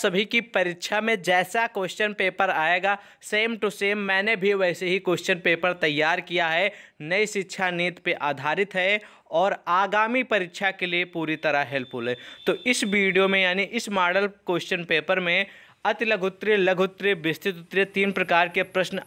सभी की परीक्षा में जैसा क्वेश्चन पेपर आएगा सेम टू सेम मैंने भी वैसे ही क्वेश्चन पेपर तैयार किया है नई शिक्षा नीति पे आधारित है और आगामी परीक्षा के लिए पूरी तरह हेल्पफुल है तो इस वीडियो में यानी इस मॉडल क्वेश्चन पेपर में अति लघुत्तरीय लघुत्तरीय विस्तृत उत्तरीय तीन प्रकार के प्रश्न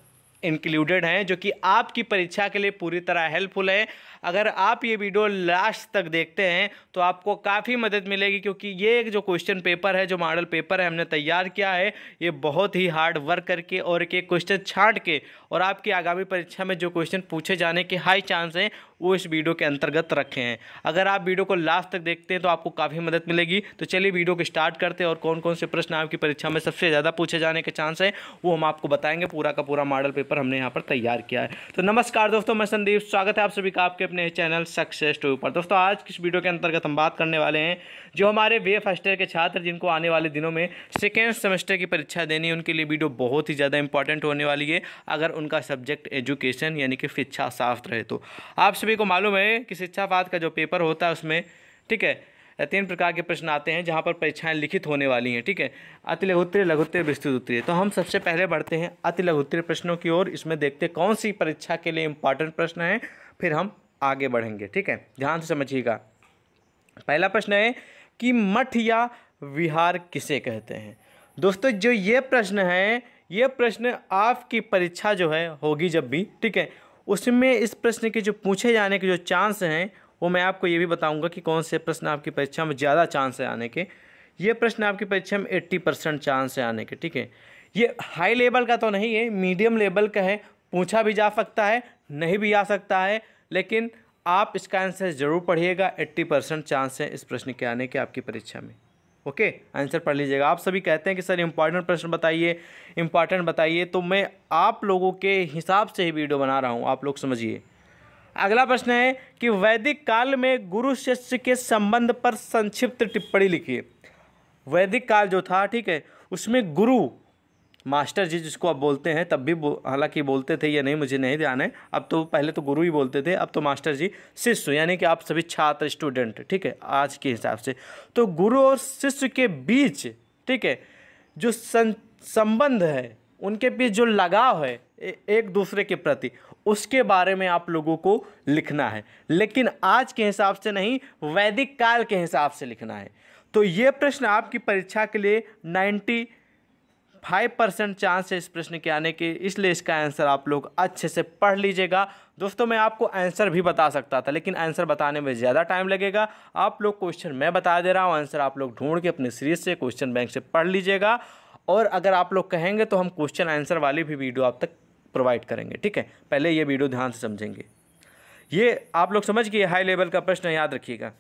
इंक्लूडेड हैं जो कि आपकी परीक्षा के लिए पूरी तरह हेल्पफुल है अगर आप ये वीडियो लास्ट तक देखते हैं तो आपको काफ़ी मदद मिलेगी क्योंकि ये एक जो क्वेश्चन पेपर है जो मॉडल पेपर है हमने तैयार किया है ये बहुत ही हार्ड वर्क करके और एक क्वेश्चन छाँट के और आपकी आगामी परीक्षा में जो क्वेश्चन पूछे जाने के हाई चांस हैं वो इस वीडियो के अंतर्गत रखे हैं अगर आप वीडियो को लास्ट तक देखते हैं तो आपको काफ़ी मदद मिलेगी तो चलिए वीडियो को स्टार्ट करते हैं और कौन कौन से प्रश्न आपकी परीक्षा में सबसे ज़्यादा पूछे जाने के चांस हैं वो हम आपको बताएंगे पूरा का पूरा मॉडल पेपर हमने यहाँ पर तैयार किया है तो नमस्कार दोस्तों मैं संदीप स्वागत है आप सभी का आपके अपने चैनल सक्सेस टू पर दोस्तों आज किस वीडियो के अंतर्गत हम बात करने वाले हैं जो हमारे वे फर्स्ट ईयर के छात्र जिनको आने वाले दिनों में सेकेंड सेमेस्टर की परीक्षा देनी उनके लिए वीडियो बहुत ही ज़्यादा इंपॉर्टेंट होने वाली है अगर उनका सब्जेक्ट एजुकेशन यानी कि शिक्षा साफ रहे तो आप सभी को मालूम है कि शिक्षावाद का जो पेपर होता है उसमें ठीक है तीन प्रकार के प्रश्न आते हैं जहाँ पर परीक्षाएं लिखित होने वाली हैं ठीक है अति लघुत्तरीय लघुत्तरीय विस्तृत उत्तरीय तो हम सबसे पहले बढ़ते हैं अति लघुत्तरीय प्रश्नों की ओर इसमें देखते कौन सी परीक्षा के लिए इंपॉर्टेंट प्रश्न है फिर हम आगे बढ़ेंगे ठीक है ध्यान से समझिएगा पहला प्रश्न है कि मठ या विहार किसे कहते हैं दोस्तों जो ये प्रश्न है ये प्रश्न आपकी परीक्षा जो है होगी जब भी ठीक है उसमें इस प्रश्न के जो पूछे जाने के जो चांस हैं वो मैं आपको ये भी बताऊंगा कि कौन से प्रश्न आपकी परीक्षा में ज़्यादा चांस है आने के ये प्रश्न आपकी परीक्षा में एट्टी परसेंट चांस है आने के ठीक है ये हाई लेवल का तो नहीं है मीडियम लेवल का है पूछा भी जा सकता है नहीं भी आ सकता है लेकिन आप इसका आंसर ज़रूर पढ़िएगा 80 परसेंट चांस है इस प्रश्न के आने के आपकी परीक्षा में ओके आंसर पढ़ लीजिएगा आप सभी कहते हैं कि सर इंपॉर्टेंट प्रश्न बताइए इंपॉर्टेंट बताइए तो मैं आप लोगों के हिसाब से ही वीडियो बना रहा हूँ आप लोग समझिए अगला प्रश्न है कि वैदिक काल में गुरु शिष्य के संबंध पर संक्षिप्त टिप्पणी लिखिए वैदिक काल जो था ठीक है उसमें गुरु मास्टर जी जिसको आप बोलते हैं तब भी बो, हालांकि बोलते थे या नहीं मुझे नहीं ध्यान है अब तो पहले तो गुरु ही बोलते थे अब तो मास्टर जी शिष्य यानी कि आप सभी छात्र स्टूडेंट ठीक है आज के हिसाब से तो गुरु और शिष्य के बीच ठीक है जो संबंध है उनके बीच जो लगाव है एक दूसरे के प्रति उसके बारे में आप लोगों को लिखना है लेकिन आज के हिसाब से नहीं वैदिक काल के हिसाब से लिखना है तो ये प्रश्न आपकी परीक्षा के लिए नाइन्टी फाइव परसेंट चांस है इस प्रश्न के आने के इसलिए इसका आंसर आप लोग अच्छे से पढ़ लीजिएगा दोस्तों मैं आपको आंसर भी बता सकता था लेकिन आंसर बताने में ज़्यादा टाइम लगेगा आप लोग क्वेश्चन मैं बता दे रहा हूँ आंसर आप लोग ढूंढ के अपने सीरीज से क्वेश्चन बैंक से पढ़ लीजिएगा और अगर आप लोग कहेंगे तो हम क्वेश्चन आंसर वाली भी वीडियो आप तक प्रोवाइड करेंगे ठीक है पहले ये वीडियो ध्यान से समझेंगे ये आप लोग समझ गए हाई लेवल का प्रश्न याद रखिएगा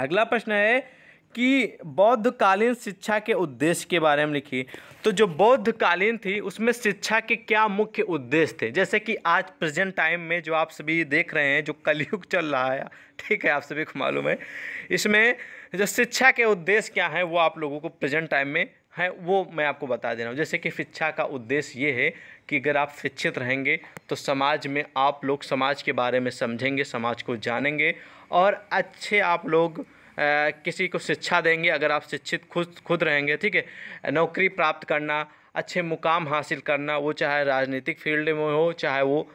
अगला प्रश्न है कि बौद्धकालीन शिक्षा के उद्देश्य के बारे में लिखिए तो जो बौद्धकालीन थी उसमें शिक्षा के क्या मुख्य उद्देश्य थे जैसे कि आज प्रेजेंट टाइम में जो आप सभी देख रहे हैं जो कलयुग चल रहा है ठीक है आप सभी को मालूम है इसमें जो शिक्षा के उद्देश्य क्या हैं वो आप लोगों को प्रेजेंट टाइम में है वो मैं आपको बता दे रहा हूँ जैसे कि शिक्षा का उद्देश्य ये है कि अगर आप शिक्षित रहेंगे तो समाज में आप लोग समाज के बारे में समझेंगे समाज को जानेंगे और अच्छे आप लोग किसी को शिक्षा देंगे अगर आप शिक्षित खुद खुद रहेंगे ठीक है नौकरी प्राप्त करना अच्छे मुकाम हासिल करना वो चाहे राजनीतिक फील्ड में हो चाहे वो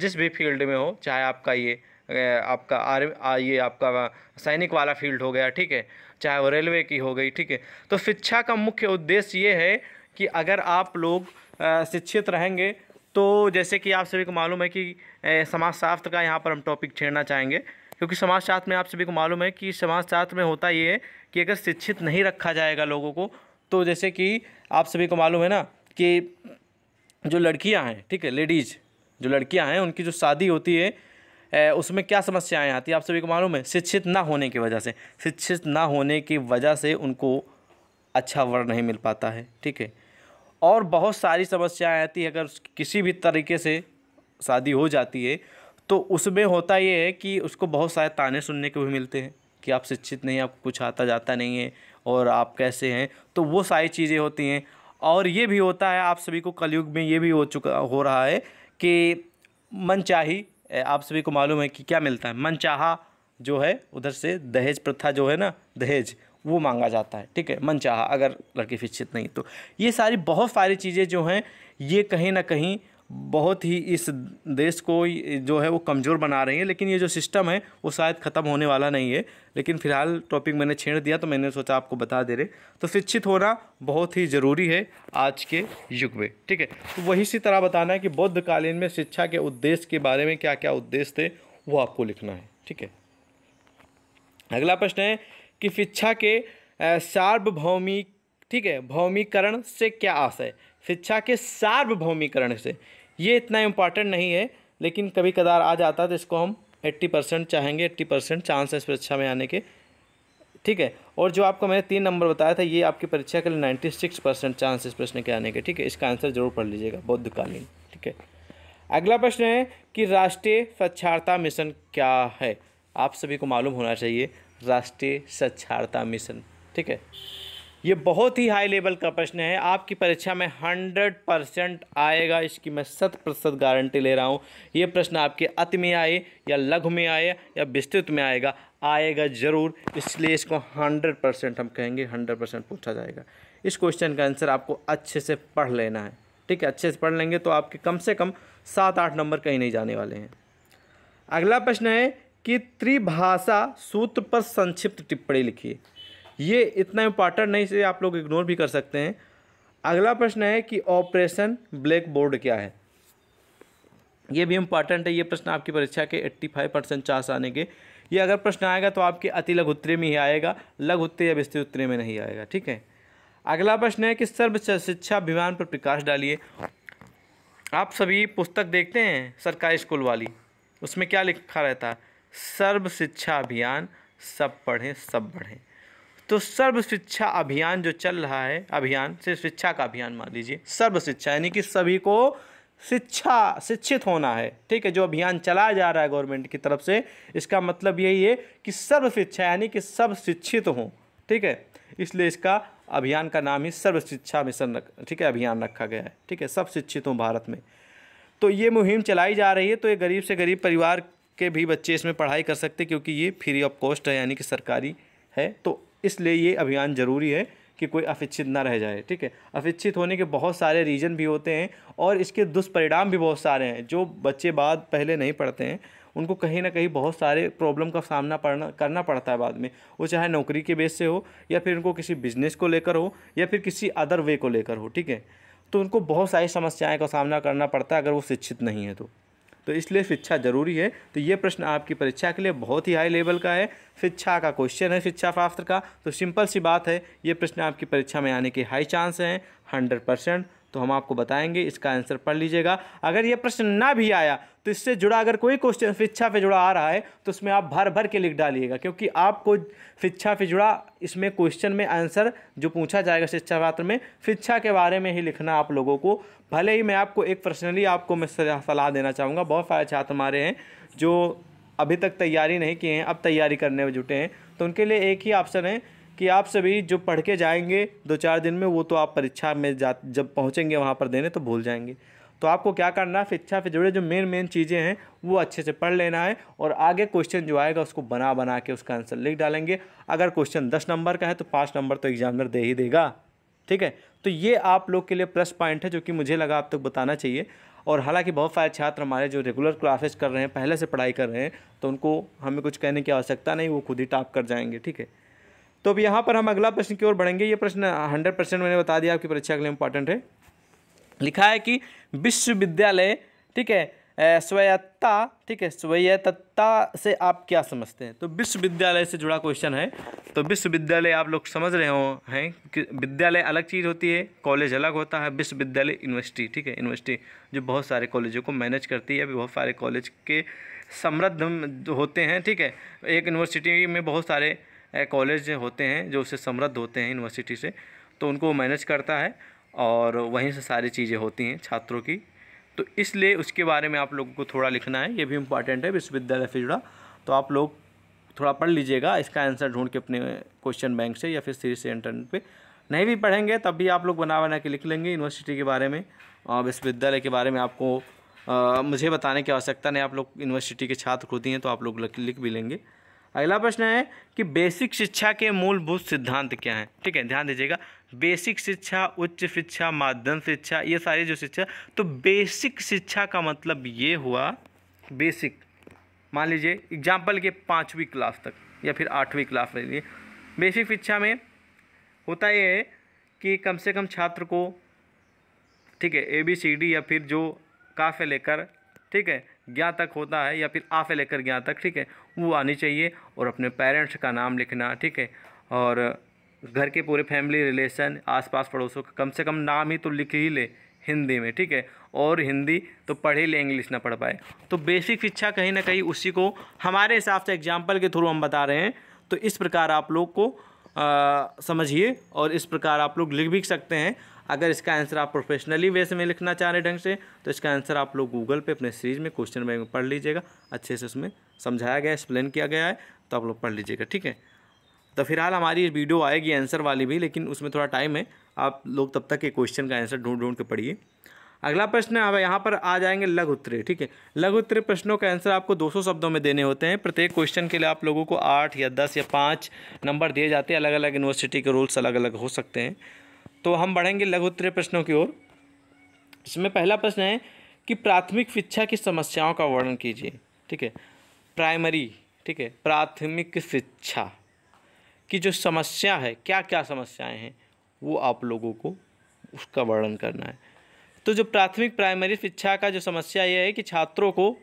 जिस भी फील्ड में हो चाहे आपका ये आपका आर्मी ये आपका सैनिक वाला फील्ड हो गया ठीक है चाहे वो रेलवे की हो गई ठीक है तो शिक्षा का मुख्य उद्देश्य ये है कि अगर आप लोग शिक्षित रहेंगे तो जैसे कि आप सभी को मालूम है कि समाजशास्त्र का यहाँ पर हम टॉपिक छेड़ना चाहेंगे क्योंकि समाजशास्त्र में आप सभी को मालूम है कि समाजशास्त्र में होता ये है कि अगर शिक्षित नहीं रखा जाएगा लोगों को तो जैसे कि आप सभी को मालूम है ना कि जो लड़कियां हैं ठीक है लेडीज़ जो लड़कियां हैं उनकी जो शादी होती है उसमें क्या समस्याएं आती है आप सभी को मालूम है शिक्षित ना होने की वजह से शिक्षित ना होने की वजह से उनको अच्छा वर नहीं मिल पाता है ठीक है और बहुत सारी समस्याएं आती है अगर किसी भी तरीके से शादी हो जाती है तो उसमें होता ये है कि उसको बहुत सारे ताने सुनने के भी मिलते हैं कि आप शिक्षित नहीं आपको कुछ आता जाता नहीं है और आप कैसे हैं तो वो सारी चीज़ें होती हैं और ये भी होता है आप सभी को कलयुग में ये भी हो चुका हो रहा है कि मन चाही आप सभी को मालूम है कि क्या मिलता है मन चाहा जो है उधर से दहेज प्रथा जो है ना दहेज वो मांगा जाता है ठीक है मन चाहा अगर लड़की शिक्षित नहीं तो ये सारी बहुत सारी चीज़ें जो हैं ये कहीं ना कहीं बहुत ही इस देश को जो है वो कमज़ोर बना रही हैं लेकिन ये जो सिस्टम है वो शायद ख़त्म होने वाला नहीं है लेकिन फ़िलहाल टॉपिक मैंने छेड़ दिया तो मैंने सोचा आपको बता दे रहे तो शिक्षित होना बहुत ही ज़रूरी है आज के युग में ठीक है तो वही सी तरह बताना है कि बौद्धकालीन में शिक्षा के उद्देश्य के बारे में क्या क्या उद्देश्य थे वो आपको लिखना है ठीक है अगला प्रश्न है कि शिक्षा के सार्वभौमिक ठीक है भौमिकरण से क्या आशय शिक्षा के सार्वभौमीकरण से ये इतना इम्पॉर्टेंट नहीं है लेकिन कभी कदार आ जाता है तो इसको हम एट्टी परसेंट चाहेंगे एट्टी परसेंट चांस है इस परीक्षा में आने के ठीक है और जो आपको मैंने तीन नंबर बताया था ये आपकी परीक्षा के लिए नाइन्टी सिक्स परसेंट चांस इस प्रश्न के आने के ठीक है इसका आंसर जरूर पढ़ लीजिएगा बौद्धकालीन ठीक है अगला प्रश्न है कि राष्ट्रीय साक्षरता मिशन क्या है आप सभी को मालूम होना चाहिए राष्ट्रीय साक्षरता मिशन ठीक है ये बहुत ही हाई लेवल का प्रश्न है आपकी परीक्षा में हंड्रेड परसेंट आएगा इसकी मैं शत प्रतिशत गारंटी ले रहा हूँ ये प्रश्न आपके अति में आए या लघु में आए या विस्तृत में आएगा आएगा ज़रूर इसलिए इसको हंड्रेड परसेंट हम कहेंगे हंड्रेड परसेंट पूछा जाएगा इस क्वेश्चन का आंसर आपको अच्छे से पढ़ लेना है ठीक है अच्छे से पढ़ लेंगे तो आपके कम से कम सात आठ नंबर कहीं नहीं जाने वाले हैं अगला प्रश्न है कि त्रिभाषा सूत्र पर संक्षिप्त टिप्पणी लिखिए ये इतना इम्पॉर्टेंट नहीं से आप लोग इग्नोर भी कर सकते हैं अगला प्रश्न है कि ऑपरेशन ब्लैक बोर्ड क्या है ये भी इम्पॉर्टेंट है ये प्रश्न आपकी परीक्षा के 85 परसेंट चांस आने के ये अगर प्रश्न आएगा तो आपके अति लघु उत्तरे में ही आएगा लघु उत्तरे या विस्तृत उत्तरे में नहीं आएगा ठीक है अगला प्रश्न है कि सर्व शिक्षा अभियान पर प्रकाश डालिए आप सभी पुस्तक देखते हैं सरकारी स्कूल वाली उसमें क्या लिखा रहता है सर्व शिक्षा अभियान सब पढ़ें सब बढ़ें तो सर्व शिक्षा अभियान जो चल रहा है अभियान से शिक्षा का अभियान मान लीजिए सर्व शिक्षा यानी कि सभी को शिक्षा शिक्षित होना है ठीक है जो अभियान चलाया जा रहा है गवर्नमेंट की तरफ से इसका मतलब यही है कि सर्व शिक्षा यानी कि सब शिक्षित हों ठीक है इसलिए इसका अभियान का नाम ही सर्व शिक्षा मिशन रख ठीक है अभियान रखा गया है ठीक है सब शिक्षित हों भारत में तो ये मुहिम चलाई जा रही है तो ये गरीब से गरीब परिवार के भी बच्चे इसमें पढ़ाई कर सकते क्योंकि ये फ्री ऑफ कॉस्ट है यानी कि सरकारी है तो इसलिए ये अभियान ज़रूरी है कि कोई अशिक्षित ना रह जाए ठीक है अशिक्षित होने के बहुत सारे रीज़न भी होते हैं और इसके दुष्परिणाम भी बहुत सारे हैं जो बच्चे बाद पहले नहीं पढ़ते हैं उनको कहीं ना कहीं बहुत सारे प्रॉब्लम का सामना पड़ना करना पड़ता है बाद में वो चाहे नौकरी के बेस से हो या फिर उनको किसी बिजनेस को लेकर हो या फिर किसी अदर वे को लेकर हो ठीक है तो उनको बहुत सारी समस्याएं का सामना करना पड़ता है अगर वो शिक्षित नहीं है तो तो इसलिए शिक्षा जरूरी है तो ये प्रश्न आपकी परीक्षा के लिए बहुत ही हाई लेवल का है शिक्षा का क्वेश्चन है शिक्षा शास्त्र का तो सिंपल सी बात है ये प्रश्न आपकी परीक्षा में आने के हाई चांस हैं हंड्रेड परसेंट तो हम आपको बताएंगे इसका आंसर पढ़ लीजिएगा अगर ये प्रश्न ना भी आया तो इससे जुड़ा अगर कोई क्वेश्चन शिक्षा पे जुड़ा आ रहा है तो उसमें आप भर भर के लिख डालिएगा क्योंकि आपको शिक्षा पे जुड़ा इसमें क्वेश्चन में आंसर जो पूछा जाएगा शिक्षा पात्र में शिक्षा के बारे में ही लिखना आप लोगों को भले ही मैं आपको एक पर्सनली आपको मैं सलाह देना चाहूँगा बहुत सारे छात्र हमारे हैं जो अभी तक तैयारी नहीं किए हैं अब तैयारी करने में जुटे हैं तो उनके लिए एक ही ऑप्शन है कि आप सभी जो पढ़ के जाएंगे दो चार दिन में वो तो आप परीक्षा में जा जब पहुँचेंगे वहाँ पर देने तो भूल जाएंगे तो आपको क्या करना है शिक्षा से जुड़े जो मेन मेन चीज़ें हैं वो अच्छे से पढ़ लेना है और आगे क्वेश्चन जो आएगा उसको बना बना के उसका आंसर लिख डालेंगे अगर क्वेश्चन दस नंबर का है तो पाँच नंबर तो एग्जामिनर दे ही देगा ठीक है तो ये आप लोग के लिए प्लस पॉइंट है जो कि मुझे लगा आप तक तो बताना चाहिए और हालांकि बहुत सारे छात्र हमारे जो रेगुलर क्लासेज कर रहे हैं पहले से पढ़ाई कर रहे हैं तो उनको हमें कुछ कहने की आवश्यकता नहीं वो खुद ही टाप कर जाएंगे ठीक है तो अब यहाँ पर हम अगला प्रश्न की ओर बढ़ेंगे ये प्रश्न हंड्रेड परसेंट मैंने बता दिया आपकी परीक्षा के लिए इम्पोर्टेंट है लिखा है कि विश्वविद्यालय ठीक है स्वायत्ता ठीक है स्वायत्तता से आप क्या समझते हैं तो विश्वविद्यालय से जुड़ा क्वेश्चन है तो विश्वविद्यालय आप लोग समझ रहे हो हैं कि विद्यालय अलग चीज़ होती है कॉलेज अलग होता है विश्वविद्यालय यूनिवर्सिटी ठीक है यूनिवर्सिटी जो बहुत सारे कॉलेजों को मैनेज करती है अभी बहुत सारे कॉलेज के समृद्ध होते हैं ठीक है एक यूनिवर्सिटी में बहुत सारे कॉलेज होते हैं जो उससे समृद्ध होते हैं यूनिवर्सिटी से तो उनको मैनेज करता है और वहीं से सारी चीज़ें होती हैं छात्रों की तो इसलिए उसके बारे में आप लोगों को थोड़ा लिखना है ये भी इम्पॉर्टेंट है विश्वविद्यालय से जुड़ा तो आप लोग थोड़ा पढ़ लीजिएगा इसका आंसर ढूंढ के अपने क्वेश्चन बैंक से या फिर सीरीज से इंटरनेट पे नहीं भी पढ़ेंगे तब भी आप लोग बना बना के लिख लेंगे यूनिवर्सिटी के बारे में और विश्वविद्यालय के बारे में आपको आ, मुझे बताने की आवश्यकता नहीं आप लोग यूनिवर्सिटी के छात्र खुद ही हैं तो आप लोग लिख भी लेंगे अगला प्रश्न है कि बेसिक शिक्षा के मूलभूत सिद्धांत क्या हैं ठीक है ध्यान दीजिएगा बेसिक शिक्षा उच्च शिक्षा माध्यम शिक्षा ये सारी जो शिक्षा तो बेसिक शिक्षा का मतलब ये हुआ बेसिक मान लीजिए एग्जाम्पल के पाँचवीं क्लास तक या फिर आठवीं क्लास ले लिए बेसिक शिक्षा में होता ये है कि कम से कम छात्र को ठीक है ए बी सी डी या फिर जो काफ लेकर ठीक है ज्ञा तक होता है या फिर आ से लेकर ज्ञा तक ठीक है वो आनी चाहिए और अपने पेरेंट्स का नाम लिखना ठीक है और घर के पूरे फैमिली रिलेशन आसपास पड़ोसों का कम से कम नाम ही तो लिख ही ले हिंदी में ठीक है और हिंदी तो पढ़ ही ले इंग्लिश ना पढ़ पाए तो बेसिक शिक्षा कहीं ना कहीं उसी को हमारे हिसाब से एग्जाम्पल के थ्रू हम बता रहे हैं तो इस प्रकार आप लोग को समझिए और इस प्रकार आप लोग लिख भी सकते हैं अगर इसका आंसर आप प्रोफेशनली वेस में लिखना चाह रहे ढंग से तो इसका आंसर आप लोग गूगल पे अपने सीरीज में क्वेश्चन बैंक में पढ़ लीजिएगा अच्छे से उसमें समझाया गया एक्सप्लेन किया गया है तो आप लोग पढ़ लीजिएगा ठीक है तो फिलहाल हमारी वीडियो आएगी आंसर वाली भी लेकिन उसमें थोड़ा टाइम है आप लोग तब तक ये क्वेश्चन का आंसर ढूंढ ढूंढ के पढ़िए अगला प्रश्न अब यहाँ पर आ जाएंगे लघु उत्तरे ठीक है लघु उत्तरे प्रश्नों का आंसर आपको 200 शब्दों में देने होते हैं प्रत्येक क्वेश्चन के लिए आप लोगों को आठ या दस या पाँच नंबर दिए जाते हैं अलग अलग यूनिवर्सिटी के रूल्स अलग अलग हो सकते हैं तो हम बढ़ेंगे लघु उत्तरीय प्रश्नों की ओर इसमें पहला प्रश्न है कि प्राथमिक शिक्षा की समस्याओं का वर्णन कीजिए ठीक है प्राइमरी ठीक है प्राथमिक शिक्षा की जो समस्या है क्या क्या समस्याएं हैं वो आप लोगों को उसका वर्णन करना है तो जो प्राथमिक प्राइमरी शिक्षा का जो समस्या ये है कि छात्रों को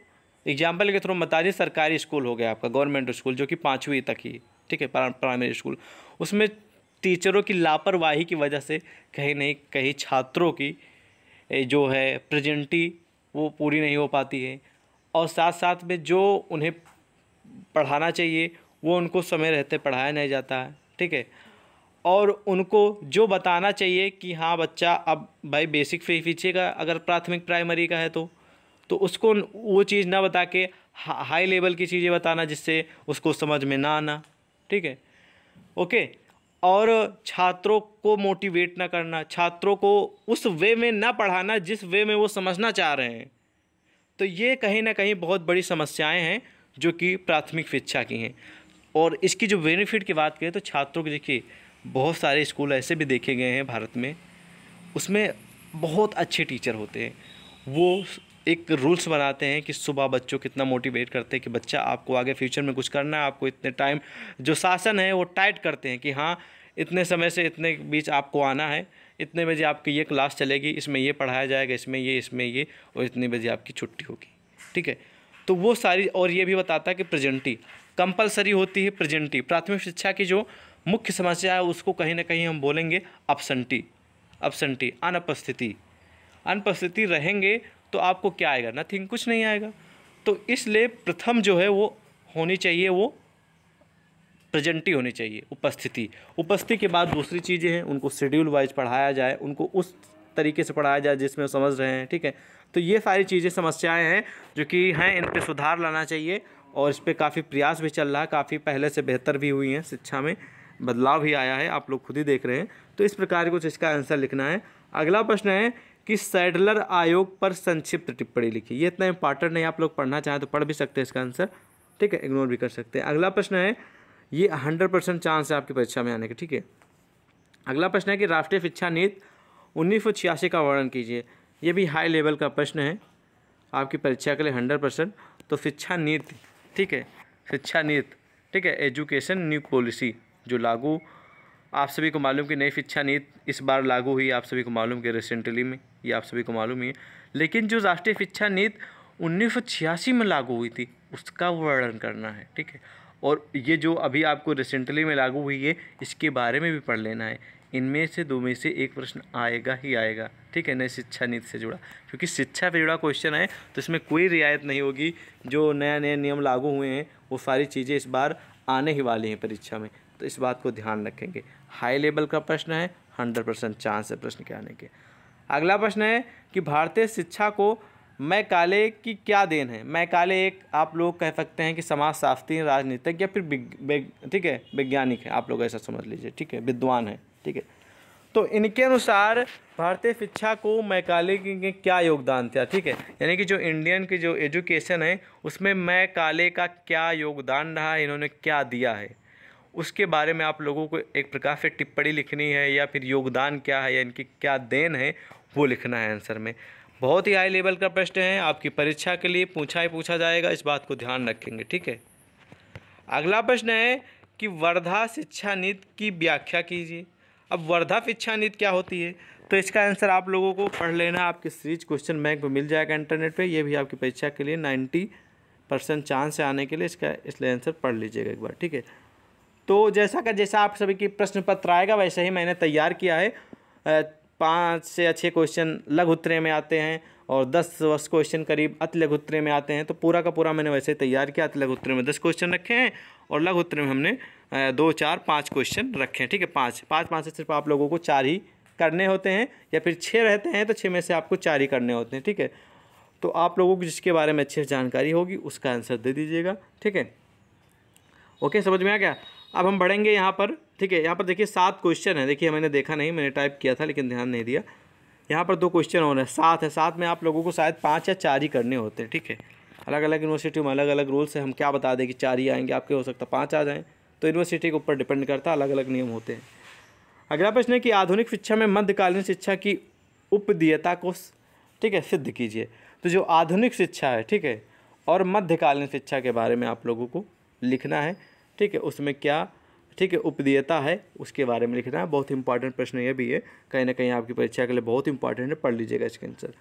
एग्जाम्पल के थ्रू बता दें सरकारी स्कूल हो गया आपका गवर्नमेंट स्कूल जो कि पाँचवीं तक ही ठीक है प्राइमरी स्कूल उसमें टीचरों की लापरवाही की वजह से कहीं नहीं कहीं छात्रों की जो है प्रेजेंटी वो पूरी नहीं हो पाती है और साथ साथ में जो उन्हें पढ़ाना चाहिए वो उनको समय रहते पढ़ाया नहीं जाता है ठीक है और उनको जो बताना चाहिए कि हाँ बच्चा अब भाई बेसिक फी पीछे का अगर प्राथमिक प्राइमरी का है तो तो उसको वो चीज़ ना बता के हाई लेवल की चीज़ें बताना जिससे उसको समझ में ना आना ठीक है ओके और छात्रों को मोटिवेट ना करना छात्रों को उस वे में ना पढ़ाना जिस वे में वो समझना चाह रहे हैं तो ये कहीं ना कहीं बहुत बड़ी समस्याएं हैं जो कि प्राथमिक शिक्षा की हैं और इसकी जो बेनिफिट की बात करें तो छात्रों के देखिए बहुत सारे स्कूल ऐसे भी देखे गए हैं भारत में उसमें बहुत अच्छे टीचर होते हैं वो एक रूल्स बनाते हैं कि सुबह बच्चों कितना मोटिवेट करते हैं कि बच्चा आपको आगे फ्यूचर में कुछ करना है आपको इतने टाइम जो शासन है वो टाइट करते हैं कि हाँ इतने समय से इतने बीच आपको आना है इतने बजे आपकी ये क्लास चलेगी इसमें ये पढ़ाया जाएगा इसमें ये इसमें ये और इतने बजे आपकी छुट्टी होगी ठीक है तो वो सारी और ये भी बताता है कि प्रेजेंटी कंपलसरी होती है प्रेजेंटी प्राथमिक शिक्षा की जो मुख्य समस्या है उसको कहीं ना कहीं हम बोलेंगे अपसंटी अपसंटी अनुपस्थिति अनुपस्थिति रहेंगे तो आपको क्या आएगा नथिंग कुछ नहीं आएगा तो इसलिए प्रथम जो है वो होनी चाहिए वो प्रेजेंटी होनी चाहिए उपस्थिति उपस्थिति के बाद दूसरी चीज़ें हैं उनको शेड्यूल वाइज पढ़ाया जाए उनको उस तरीके से पढ़ाया जाए जिसमें समझ रहे हैं ठीक है तो ये सारी चीज़ें समस्याएं हैं जो कि हैं इन पर सुधार लाना चाहिए और इस पर काफ़ी प्रयास भी चल रहा है काफ़ी पहले से बेहतर भी हुई हैं शिक्षा में बदलाव भी आया है आप लोग खुद ही देख रहे हैं तो इस प्रकार कुछ इसका आंसर लिखना है अगला प्रश्न है कि सैडलर आयोग पर संक्षिप्त टिप्पणी लिखी ये इतना इंपॉर्टेंट नहीं आप लोग पढ़ना चाहें तो पढ़ भी सकते हैं इसका आंसर ठीक है इग्नोर भी कर सकते हैं अगला प्रश्न है ये हंड्रेड परसेंट चांस है आपकी परीक्षा में आने का ठीक है अगला प्रश्न है कि राष्ट्रीय शिक्षा नीति उन्नीस सौ छियासी का वर्णन कीजिए ये भी हाई लेवल का प्रश्न है आपकी परीक्षा के लिए हंड्रेड परसेंट तो शिक्षा नीति ठीक है शिक्षा नीति ठीक है एजुकेशन न्यू पॉलिसी जो लागू आप सभी को मालूम कि नई शिक्षा नीति इस बार लागू हुई आप सभी को मालूम कि रिसेंटली में ये आप सभी को मालूम ही है लेकिन जो राष्ट्रीय शिक्षा नीति उन्नीस में लागू हुई थी उसका वर्णन करना है ठीक है और ये जो अभी आपको रिसेंटली में लागू हुई है इसके बारे में भी पढ़ लेना है इनमें से दो में से एक प्रश्न आएगा ही आएगा ठीक है नई शिक्षा नीति से जुड़ा क्योंकि शिक्षा से जुड़ा क्वेश्चन है तो इसमें कोई रियायत नहीं होगी जो नया नया नियम लागू हुए हैं वो सारी चीज़ें इस बार आने ही वाली हैं परीक्षा में तो इस बात को ध्यान रखेंगे हाई लेवल का प्रश्न है हंड्रेड परसेंट चांस है प्रश्न के आने के अगला प्रश्न है कि भारतीय शिक्षा को मैं काले की क्या देन है मैं काले एक आप लोग कह सकते हैं कि समाज शास्त्री राजनीतिक या फिर ठीक है वैज्ञानिक है आप लोग ऐसा समझ लीजिए ठीक है विद्वान है ठीक है तो इनके अनुसार भारतीय शिक्षा को मैकाले के क्या योगदान था ठीक है यानी कि जो इंडियन की जो एजुकेशन है उसमें मैकाले का क्या योगदान रहा है इन्होंने क्या दिया है उसके बारे में आप लोगों को एक प्रकार से टिप्पणी लिखनी है या फिर योगदान क्या है या इनकी क्या देन है वो लिखना है आंसर में बहुत ही हाई लेवल का प्रश्न है आपकी परीक्षा के लिए पूछा ही पूछा जाएगा इस बात को ध्यान रखेंगे ठीक है अगला प्रश्न है कि वर्धा शिक्षा नीति की व्याख्या कीजिए अब वर्धा शिक्षा नीति क्या होती है तो इसका आंसर आप लोगों को पढ़ लेना आपके सीरीज क्वेश्चन बैंक में मिल जाएगा इंटरनेट पे ये भी आपकी परीक्षा के लिए नाइन्टी परसेंट चांस है आने के लिए इसका इसलिए आंसर पढ़ लीजिएगा एक बार ठीक है तो जैसा का जैसा आप सभी की प्रश्न पत्र आएगा वैसे ही मैंने तैयार किया है पाँच से अच्छे क्वेश्चन लघु उत्तरे में आते हैं और दस वर्ष क्वेश्चन करीब अति लघु उत्तरे में आते हैं तो पूरा का पूरा मैंने वैसे तैयार किया अति लघु उत्तरे में दस क्वेश्चन रखे हैं और लघु उत्तरे में हमने दो चार पाँच क्वेश्चन रखे हैं ठीक है पाँच पाँच पाँच से सिर्फ आप लोगों को चार ही करने होते हैं या फिर छः रहते हैं तो छः में से आपको चार ही करने होते हैं ठीक है तो आप लोगों को जिसके बारे में अच्छे से जानकारी होगी उसका आंसर दे दीजिएगा ठीक है ओके समझ में आ गया अब हम बढ़ेंगे यहाँ पर ठीक है यहाँ पर देखिए सात क्वेश्चन है देखिए मैंने देखा नहीं मैंने टाइप किया था लेकिन ध्यान नहीं दिया यहाँ पर दो क्वेश्चन और हैं सात है सात में आप लोगों को शायद पाँच या चार ही करने होते हैं ठीक है अलग अलग यूनिवर्सिटी में अलग अलग रूल्स है हम क्या बता दें कि चार ही आएंगे आपके हो सकता पाँच आ जाएँ तो यूनिवर्सिटी के ऊपर डिपेंड करता अलग अलग नियम होते हैं अगला प्रश्न है कि आधुनिक शिक्षा में मध्यकालीन शिक्षा की उपदीयता को ठीक है सिद्ध कीजिए तो जो आधुनिक शिक्षा है ठीक है और मध्यकालीन शिक्षा के बारे में आप लोगों को लिखना है ठीक है उसमें क्या ठीक है उपदेयता है उसके बारे में लिखना है बहुत इंपॉर्टेंट प्रश्न ये भी है कहीं ना कहीं आपकी परीक्षा के लिए बहुत इंपॉर्टेंट है पढ़ लीजिएगा इसके आंसर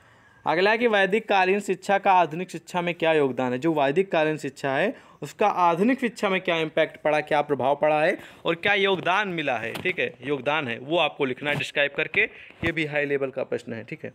अगला है कि वैदिक कालीन शिक्षा का आधुनिक शिक्षा में क्या योगदान है जो वैदिक कालीन शिक्षा है उसका आधुनिक शिक्षा में क्या इम्पैक्ट पड़ा क्या प्रभाव पड़ा है और क्या योगदान मिला है ठीक है योगदान है वो आपको लिखना है डिस्क्राइब करके ये भी हाई लेवल का प्रश्न है ठीक है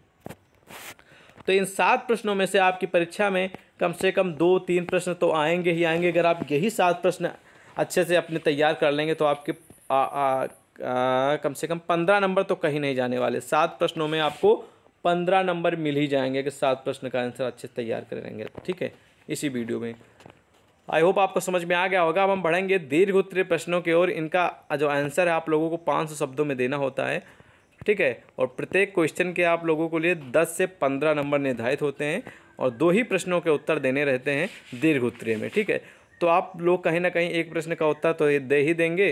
तो इन सात प्रश्नों में से आपकी परीक्षा में कम से कम दो तीन प्रश्न तो आएंगे ही आएंगे अगर आप यही सात प्रश्न अच्छे से अपने तैयार कर लेंगे तो आपके आ, आ, आ, कम से कम पंद्रह नंबर तो कहीं नहीं जाने वाले सात प्रश्नों में आपको पंद्रह नंबर मिल ही जाएंगे कि सात प्रश्न का आंसर अच्छे से तैयार करेंगे ठीक है इसी वीडियो में आई होप आपको समझ में आ गया होगा अब हम बढ़ेंगे दीर्घ उत्तरीय प्रश्नों की ओर इनका जो आंसर है आप लोगों को पाँच सौ शब्दों में देना होता है ठीक है और प्रत्येक क्वेश्चन के आप लोगों के लिए दस से पंद्रह नंबर निर्धारित होते हैं और दो ही प्रश्नों के उत्तर देने रहते हैं दीर्घ उत्तरीय में ठीक है तो आप लोग कहीं ना कहीं एक प्रश्न का उत्तर तो दे ही देंगे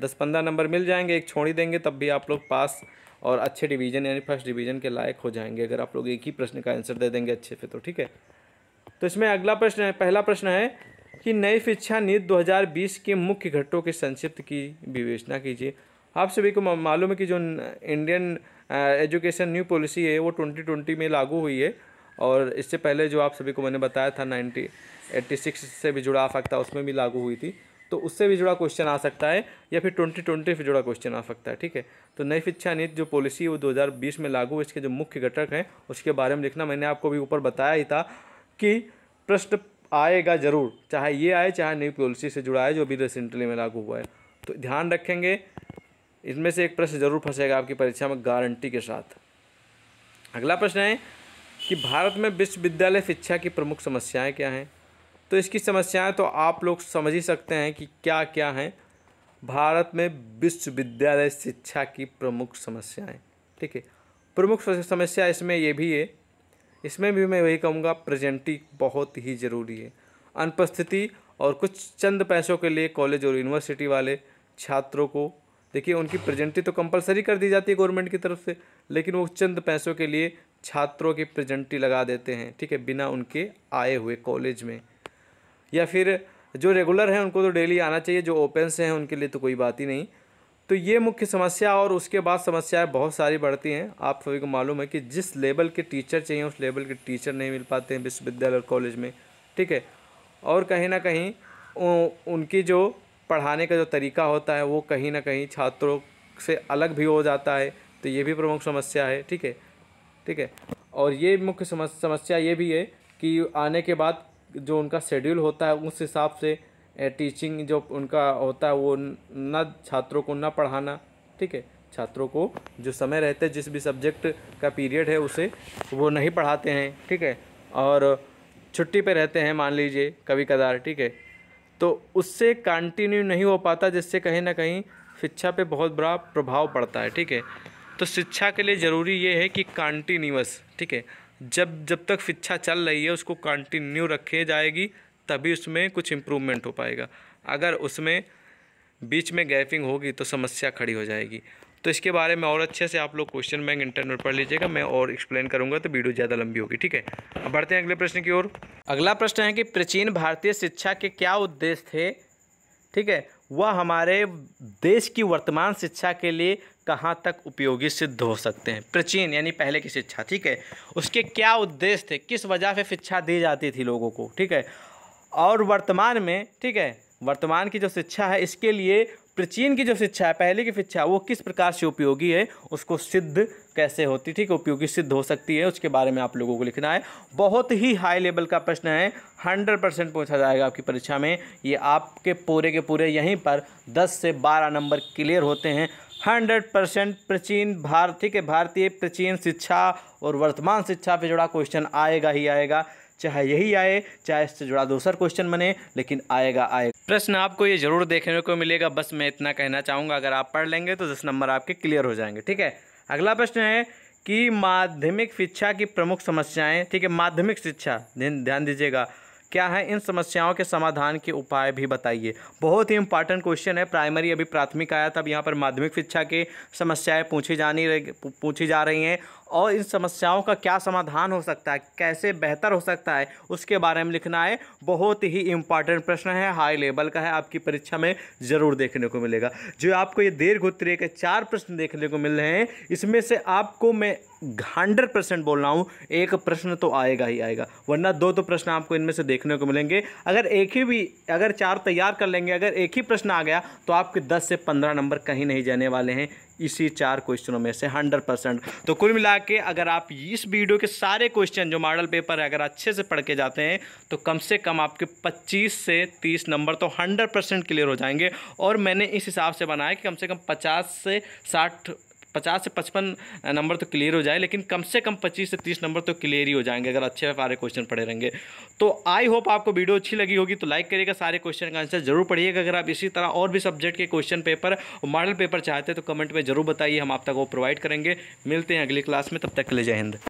दस पंद्रह नंबर मिल जाएंगे एक छोड़ ही देंगे तब भी आप लोग पास और अच्छे डिवीजन यानी फर्स्ट डिवीजन के लायक हो जाएंगे अगर आप लोग एक ही प्रश्न का आंसर दे देंगे अच्छे से तो ठीक है तो इसमें अगला प्रश्न है पहला प्रश्न है कि नई शिक्षा नीति 2020 के मुख्य घटों के संक्षिप्त की विवेचना कीजिए आप सभी को मालूम है कि जो इंडियन एजुकेशन न्यू पॉलिसी है वो ट्वेंटी में लागू हुई है और इससे पहले जो आप सभी को मैंने बताया था नाइन्टी एट्टी सिक्स से भी जुड़ा आ सकता है उसमें भी लागू हुई थी तो उससे भी जुड़ा क्वेश्चन आ सकता है या फिर ट्वेंटी ट्वेंटी से जुड़ा क्वेश्चन आ सकता है ठीक है तो नई शिक्षा नीति जो पॉलिसी है वो 2020 में लागू इसके जो मुख्य घटक हैं उसके बारे में लिखना मैंने आपको भी ऊपर बताया ही था कि प्रश्न आएगा ज़रूर चाहे ये आए चाहे नई पॉलिसी से जुड़ा है जो अभी रिसेंटली में लागू हुआ है तो ध्यान रखेंगे इसमें से एक प्रश्न जरूर फंसेगा आपकी परीक्षा में गारंटी के साथ अगला प्रश्न है कि भारत में विश्वविद्यालय शिक्षा की प्रमुख समस्याएं क्या हैं तो इसकी समस्याएं तो आप लोग समझ ही सकते हैं कि क्या क्या हैं भारत में विश्वविद्यालय शिक्षा की प्रमुख समस्याएं ठीक है प्रमुख समस्या इसमें ये भी है इसमें भी मैं वही कहूँगा प्रेजेंटी बहुत ही ज़रूरी है अनुपस्थिति और कुछ चंद पैसों के लिए कॉलेज और यूनिवर्सिटी वाले छात्रों को देखिए उनकी प्रेजेंटी तो कंपलसरी कर दी जाती है गवर्नमेंट की तरफ से लेकिन वो चंद पैसों के लिए छात्रों की प्रेजेंटी लगा देते हैं ठीक है बिना उनके आए हुए कॉलेज में या फिर जो रेगुलर हैं उनको तो डेली आना चाहिए जो ओपन से हैं उनके लिए तो कोई बात ही नहीं तो ये मुख्य समस्या और उसके बाद समस्याएं बहुत सारी बढ़ती हैं आप सभी को मालूम है कि जिस लेवल के टीचर चाहिए उस लेवल के टीचर नहीं मिल पाते हैं विश्वविद्यालय और कॉलेज में ठीक है और कहीं ना कहीं उनकी जो पढ़ाने का जो तरीका होता है वो कहीं ना कहीं छात्रों से अलग भी हो जाता है तो ये भी प्रमुख समस्या है ठीक है ठीक है और ये मुख्य समस्या ये भी है कि आने के बाद जो उनका शेड्यूल होता है उस हिसाब से टीचिंग जो उनका होता है वो न छात्रों को न पढ़ाना ठीक है छात्रों को जो समय रहते जिस भी सब्जेक्ट का पीरियड है उसे वो नहीं पढ़ाते हैं ठीक है और छुट्टी पे रहते हैं मान लीजिए कभी कदार ठीक है तो उससे कंटिन्यू नहीं हो पाता जिससे कहीं ना कहीं शिक्षा पे बहुत बड़ा प्रभाव पड़ता है ठीक है तो शिक्षा के लिए ज़रूरी ये है कि कंटिन्यूस ठीक है जब जब तक शिक्षा चल रही है उसको कंटिन्यू रखे जाएगी तभी उसमें कुछ इम्प्रूवमेंट हो पाएगा अगर उसमें बीच में गैपिंग होगी तो समस्या खड़ी हो जाएगी तो इसके बारे में और अच्छे से आप लोग क्वेश्चन बैंक इंटरनेट पर लीजिएगा मैं और एक्सप्लेन करूंगा तो वीडियो ज़्यादा लंबी होगी ठीक है अब बढ़ते हैं अगले प्रश्न की ओर अगला प्रश्न है कि प्राचीन भारतीय शिक्षा के क्या उद्देश्य थे ठीक है वह हमारे देश की वर्तमान शिक्षा के लिए कहाँ तक उपयोगी सिद्ध हो सकते हैं प्राचीन यानी पहले की शिक्षा ठीक है उसके क्या उद्देश्य थे किस वजह से शिक्षा दी जाती थी लोगों को ठीक है और वर्तमान में ठीक है वर्तमान की जो शिक्षा है इसके लिए प्राचीन की जो शिक्षा है पहले की शिक्षा वो किस प्रकार से उपयोगी है उसको सिद्ध कैसे होती ठीक है उपयोगी सिद्ध हो सकती है उसके बारे में आप लोगों को लिखना है बहुत ही हाई लेवल का प्रश्न है हंड्रेड परसेंट पूछा जाएगा आपकी परीक्षा में ये आपके पूरे के पूरे यहीं पर दस से बारह नंबर क्लियर होते हैं हंड्रेड परसेंट प्राचीन भारतीय के भारतीय प्राचीन शिक्षा और वर्तमान शिक्षा पर जुड़ा क्वेश्चन आएगा ही आएगा चाहे यही आए चाहे इससे जुड़ा दूसरा क्वेश्चन बने लेकिन आएगा आएगा प्रश्न आपको ये जरूर देखने को मिलेगा बस मैं इतना कहना चाहूँगा अगर आप पढ़ लेंगे तो दस नंबर आपके क्लियर हो जाएंगे ठीक है अगला प्रश्न है कि माध्यमिक शिक्षा की प्रमुख समस्याएं ठीक है माध्यमिक शिक्षा ध्यान दीजिएगा क्या है इन समस्याओं के समाधान के उपाय भी बताइए बहुत ही इंपॉर्टेंट क्वेश्चन है प्राइमरी अभी प्राथमिक आया था अब यहाँ पर माध्यमिक शिक्षा की समस्याएं पूछी जानी पूछी जा रही हैं और इन समस्याओं का क्या समाधान हो सकता है कैसे बेहतर हो सकता है उसके बारे में लिखना है बहुत ही इंपॉर्टेंट प्रश्न है हाई लेवल का है आपकी परीक्षा में ज़रूर देखने को मिलेगा जो आपको ये दीर्घ उत्तरीय के चार प्रश्न देखने को मिल रहे हैं इसमें से आपको मैं हंड्रेड परसेंट बोल रहा हूँ एक प्रश्न तो आएगा ही आएगा वरना दो तो प्रश्न आपको इनमें से देखने को मिलेंगे अगर एक ही भी अगर चार तैयार कर लेंगे अगर एक ही प्रश्न आ गया तो आपके दस से पंद्रह नंबर कहीं नहीं जाने वाले हैं इसी चार क्वेश्चनों में से हंड्रेड परसेंट तो कुल मिला के अगर आप इस वीडियो के सारे क्वेश्चन जो मॉडल पेपर है अगर अच्छे से पढ़ के जाते हैं तो कम से कम आपके 25 से 30 नंबर तो हंड्रेड परसेंट क्लियर हो जाएंगे और मैंने इस हिसाब से बनाया कि कम से कम 50 से 60 पचास से पचपन नंबर तो क्लियर हो जाए लेकिन कम से कम पच्चीस से तीस नंबर तो क्लियर ही हो जाएंगे अगर अच्छे सारे क्वेश्चन पढ़े रहेंगे तो आई होप आपको वीडियो अच्छी लगी होगी तो लाइक करिएगा सारे क्वेश्चन का आंसर जरूर पढ़िएगा अगर आप इसी तरह और भी सब्जेक्ट के क्वेश्चन पेपर और मॉडल पेपर चाहते हैं तो कमेंट में जरूर बताइए हम आप तक वो प्रोवाइड करेंगे मिलते हैं अगली क्लास में तब तक ले लिए जय हिंद